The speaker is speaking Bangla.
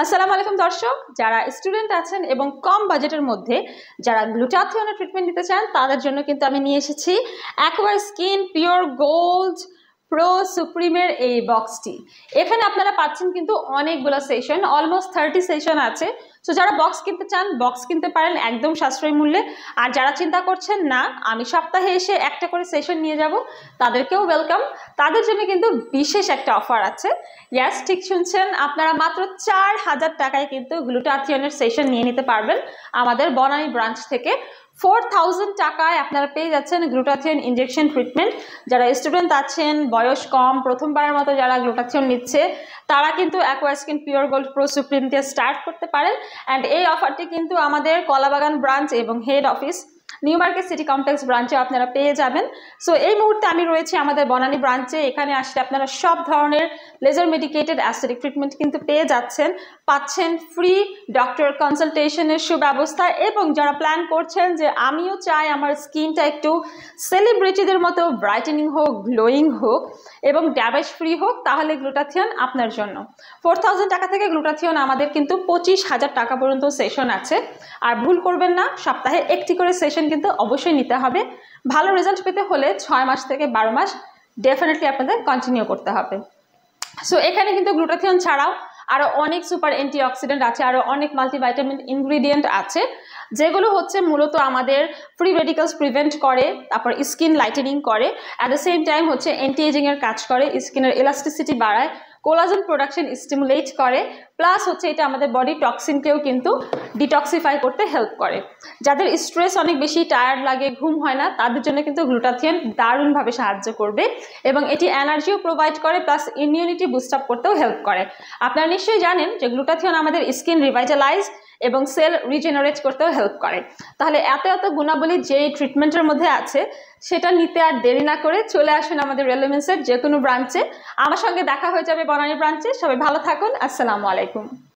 আসসালামু আলাইকুম দর্শক যারা স্টুডেন্ট আছেন এবং কম বাজেটের মধ্যে যারা গ্লুটাথিওনের ট্রিটমেন্ট নিতে চান তাদের জন্য কিন্তু আমি নিয়ে এসেছি Aqua Skin Pure Gold Pro সুপ্রিমের এই বক্সটি এখানে আপনারা পাচ্ছেন কিন্তু অনেকগুলো সেশন অলমোস্ট থার্টি সেশন আছে সো যারা বক্স কিনতে চান বক্স কিনতে পারেন একদম সাশ্রয়ী মূল্যে আর যারা চিন্তা করছেন না আমি সপ্তাহে এসে একটা করে সেশন নিয়ে যাব তাদেরকেও ওয়েলকাম তাদের জন্য কিন্তু বিশেষ একটা অফার আছে ইয়াস ঠিক শুনছেন আপনারা মাত্র চার হাজার টাকায় কিন্তু গ্লুটাথিয়নের সেশন নিয়ে নিতে পারবেন আমাদের বনানী ব্রাঞ্চ থেকে ফোর থাউজেন্ড টাকায় আপনারা পেয়ে যাচ্ছেন গ্লুটাথিয়ন ইঞ্জেকশন ট্রিটমেন্ট যারা স্টুডেন্ট আছেন বয়স কম প্রথমবারের মতো যারা গ্লুটাথিয়ন নিচ্ছে তারা কিন্তু Aqua Skin Pure Gold Pro Supreme দিয়ে স্টার্ট করতে পারেন অ্যান্ড এই অফারটি কিন্তু আমাদের কলাবাগান ব্রাঞ্চ এবং head office New Market City Complex ব্রাঞ্চে আপনারা পেয়ে যাবেন সো এই মুহূর্তে আমি রয়েছি আমাদের বনানী ব্রাঞ্চে এখানে আসলে আপনারা সব ধরনের লেজার মেডিকেটেড অ্যাসিডিক ট্রিটমেন্ট কিন্তু পেয়ে যাচ্ছেন পাচ্ছেন ফ্রি ডক্টর কনসালটেশনের সুব্যবস্থা এবং যারা প্ল্যান করছেন যে আমিও চাই আমার স্কিনটা একটু সেলিব্রিটিদের মতো ব্রাইটেনিং হোক গ্লোয়িং হোক এবং ড্যামেজ ফ্রি হোক তাহলে গ্লুটাথিয়ন আপনার জন্য ফোর টাকা থেকে গ্লুটাথিয়ন আমাদের কিন্তু পঁচিশ হাজার টাকা পর্যন্ত সেশন আছে আর ভুল করবেন না সপ্তাহে একটি করে সেশন প্রিপারেশন কিন্তু অবশ্যই নিতে হবে ভালো রেজাল্ট পেতে হলে ছয় মাস থেকে বারো মাস ডেফিনেটলি আপনাদের কন্টিনিউ করতে হবে সো এখানে কিন্তু গ্লুটাথিয়ন ছাড়াও আরও অনেক সুপার অ্যান্টিঅক্সিডেন্ট আছে আরও অনেক মাল্টিভাইটামিন ইনগ্রিডিয়েন্ট আছে যেগুলো হচ্ছে মূলত আমাদের ফ্রি রেডিকালস প্রিভেন্ট করে তারপর স্কিন লাইটেনিং করে অ্যাট দ্য সেম টাইম হচ্ছে অ্যান্টি এজিংয়ের কাজ করে স্কিনের ইলাস্টিসিটি বাড়ায় কোলাজন প্রোডাকশন স্টিমুলেট করে প্লাস হচ্ছে এটা আমাদের বডি টক্সিনকেও কিন্তু ডিটক্সিফাই করতে হেল্প করে যাদের স্ট্রেস অনেক বেশি টায়ার্ড লাগে ঘুম হয় না তাদের জন্য কিন্তু গ্লুটাথিয়ান দারুণভাবে সাহায্য করবে এবং এটি এনার্জিও প্রোভাইড করে প্লাস ইমিউনিটি বুস্ট আপ করতেও হেল্প করে আপনারা নিশ্চয়ই জানেন যে গ্লুটাথিয়ান আমাদের স্কিন রিভাইটালাইজ এবং সেল রিজেনারেট করতেও হেল্প করে তাহলে এত এত গুণাবলী যে ট্রিটমেন্টের মধ্যে আছে সেটা নিতে আর দেরি না করে চলে আসুন আমাদের রেলেমেন্সের যে কোনো ব্রাঞ্চে আমার সঙ্গে দেখা হয়ে যাবে বনানী ব্রাঞ্চে সবাই ভালো থাকুন আসসালামু আলাইকুম alaikum.